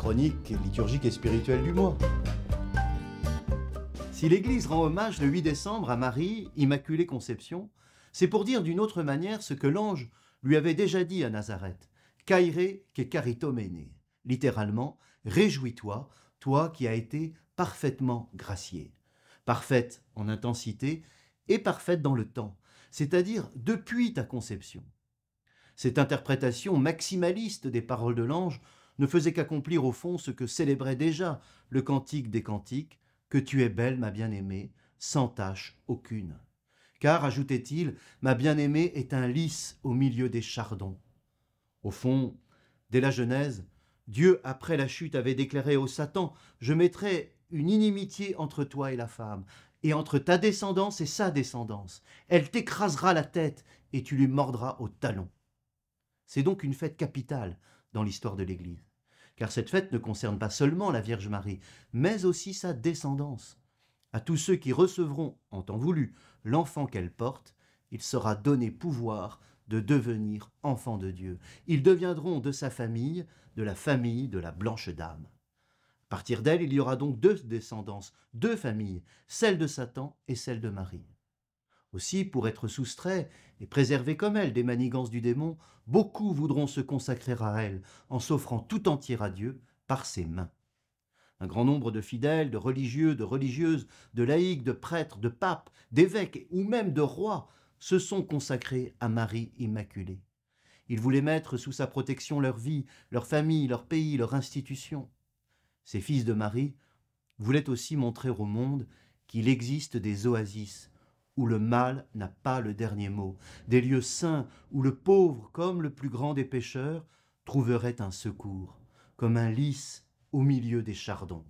chronique liturgique et spirituelle du mois. Si l'Église rend hommage le 8 décembre à Marie, Immaculée Conception, c'est pour dire d'une autre manière ce que l'ange lui avait déjà dit à Nazareth Caire que caritomene littéralement Réjouis-toi, toi qui as été parfaitement gracié. Parfaite en intensité et parfaite dans le temps, c'est-à-dire depuis ta conception. Cette interprétation maximaliste des paroles de l'ange ne faisait qu'accomplir au fond ce que célébrait déjà le cantique des cantiques, que tu es belle, ma bien-aimée, sans tache aucune. Car, ajoutait-il, ma bien-aimée est un lys au milieu des chardons. Au fond, dès la Genèse, Dieu, après la chute, avait déclaré au Satan Je mettrai une inimitié entre toi et la femme, et entre ta descendance et sa descendance. Elle t'écrasera la tête, et tu lui mordras au talon. C'est donc une fête capitale dans l'histoire de l'Église car cette fête ne concerne pas seulement la Vierge Marie, mais aussi sa descendance. À tous ceux qui recevront, en temps voulu, l'enfant qu'elle porte, il sera donné pouvoir de devenir enfant de Dieu. Ils deviendront de sa famille, de la famille de la Blanche Dame. À partir d'elle, il y aura donc deux descendances, deux familles, celle de Satan et celle de Marie. Aussi, pour être soustraits et préservé comme elle des manigances du démon, beaucoup voudront se consacrer à elle en s'offrant tout entier à Dieu par ses mains. Un grand nombre de fidèles, de religieux, de religieuses, de laïcs, de prêtres, de papes, d'évêques ou même de rois se sont consacrés à Marie Immaculée. Ils voulaient mettre sous sa protection leur vie, leur famille, leur pays, leur institution. Ces fils de Marie voulaient aussi montrer au monde qu'il existe des oasis où le mal n'a pas le dernier mot, des lieux saints où le pauvre, comme le plus grand des pêcheurs, trouverait un secours, comme un lys au milieu des chardons.